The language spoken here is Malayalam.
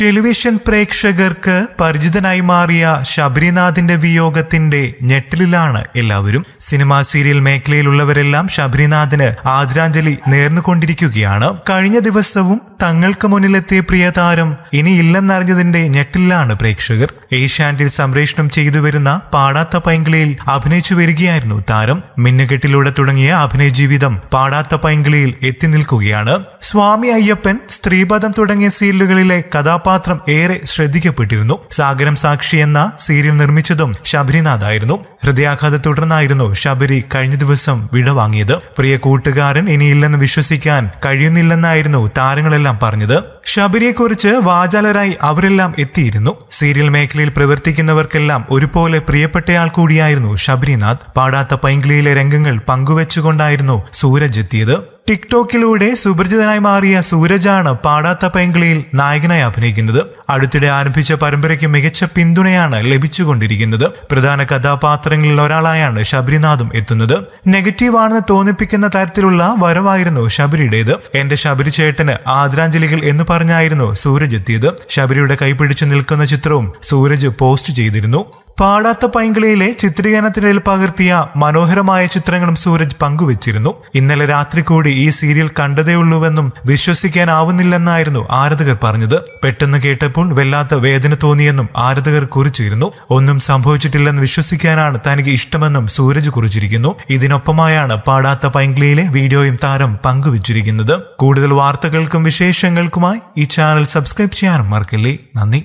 ടെലിവിഷൻ പ്രേക്ഷകർക്ക് പരിചിതനായി മാറിയ ശബരിനാഥിന്റെ വിയോഗത്തിന്റെ ഞെട്ടിലാണ് എല്ലാവരും സിനിമാ സീരിയൽ മേഖലയിലുള്ളവരെല്ലാം ശബരിനാഥിന് ആദരാഞ്ജലി നേർന്നുകൊണ്ടിരിക്കുകയാണ് കഴിഞ്ഞ ദിവസവും തങ്ങൾക്ക് മുന്നിലെത്തിയ പ്രിയ താരം ഇനിയില്ലെന്നറിഞ്ഞതിന്റെ ഞെട്ടിലാണ് പ്രേക്ഷകർ ഏഷ്യാനെറ്റിൽ സംപ്രേഷണം ചെയ്തു വരുന്ന പാടാത്ത പൈങ്കിളിയിൽ അഭിനയിച്ചു വരികയായിരുന്നു താരം മിന്നുകെട്ടിലൂടെ തുടങ്ങിയ അഭിനയ ജീവിതം പാടാത്ത പൈങ്കിളിയിൽ എത്തി നിൽക്കുകയാണ് സ്വാമി അയ്യപ്പൻ സ്ത്രീപദം തുടങ്ങിയ സീരിയലുകളിലെ കഥാ കഥാപാത്രം ഏറെ ശ്രദ്ധിക്കപ്പെട്ടിരുന്നു സാഗരം സാക്ഷി എന്ന സീരിയൽ നിർമ്മിച്ചതും ശബരിനാഥ് ആയിരുന്നു ഹൃദയാഘാതത്തെ തുടർന്നായിരുന്നു ശബരി കഴിഞ്ഞ ദിവസം വിടവാങ്ങിയത് പ്രിയ കൂട്ടുകാരൻ ഇനിയില്ലെന്ന് വിശ്വസിക്കാൻ കഴിയുന്നില്ലെന്നായിരുന്നു താരങ്ങളെല്ലാം പറഞ്ഞത് ഷബിനെക്കുറിച്ച് വാചാലരായി അവരെല്ലാം എത്തിയിരുന്നു സീരിയൽ മേഖലയിൽ പ്രവർത്തിക്കുന്നവർക്കെല്ലാം ഒരുപോലെ പ്രിയപ്പെട്ടയാൾ കൂടിയായിരുന്നു ശബരിനാഥ് പാടാത്ത പൈങ്കിളിയിലെ രംഗങ്ങൾ പങ്കുവെച്ചുകൊണ്ടായിരുന്നു സൂരജ് എത്തിയത് ടിക്ടോക്കിലൂടെ സുപരിചിതനായി മാറിയ സൂരജാണ് പാടാത്ത പൈങ്കിളിയിൽ നായകനായി അഭിനയിക്കുന്നത് അടുത്തിടെ ആരംഭിച്ച പരമ്പരയ്ക്ക് മികച്ച പിന്തുണയാണ് ലഭിച്ചുകൊണ്ടിരിക്കുന്നത് പ്രധാന കഥാപാത്രങ്ങളിൽ ഒരാളായാണ് ശബരിനാഥും എത്തുന്നത് നെഗറ്റീവാണെന്ന് തോന്നിപ്പിക്കുന്ന തരത്തിലുള്ള വരവായിരുന്നു ശബരിയുടേത് എന്റെ ശബരിചേട്ടന് ആദരാഞ്ജലികൾ എന്ന് പറഞ്ഞായിരുന്നു സൂരജ് എത്തിയത് ശബരിയുടെ കൈപിടിച്ചു നിൽക്കുന്ന ചിത്രവും സൂരജ് പോസ്റ്റ് ചെയ്തിരുന്നു പാടാത്ത പൈങ്കിളിയിലെ ചിത്രീകരണത്തിനിടയിൽ പകർത്തിയ മനോഹരമായ ചിത്രങ്ങളും സൂരജ് പങ്കുവച്ചിരുന്നു ഇന്നലെ രാത്രി കൂടി ഈ സീരിയൽ കണ്ടതേയുള്ളൂവെന്നും വിശ്വസിക്കാനാവുന്നില്ലെന്നായിരുന്നു ആരാധകർ പറഞ്ഞത് പെട്ടെന്ന് കേട്ടപ്പോൾ വല്ലാത്ത വേദന തോന്നിയെന്നും ആരാധകർ കുറിച്ചിരുന്നു ഒന്നും സംഭവിച്ചിട്ടില്ലെന്ന് വിശ്വസിക്കാനാണ് തനിക്ക് ഇഷ്ടമെന്നും സൂരജ് കുറിച്ചിരിക്കുന്നു ഇതിനൊപ്പമായാണ് പാടാത്ത പൈങ്കിളിയിലെ വീഡിയോയും താരം പങ്കുവച്ചിരിക്കുന്നത് കൂടുതൽ വാർത്തകൾക്കും വിശേഷങ്ങൾക്കുമായി ഈ ചാനൽ സബ്സ്ക്രൈബ് ചെയ്യാനും മറക്കില്ലേ നന്ദി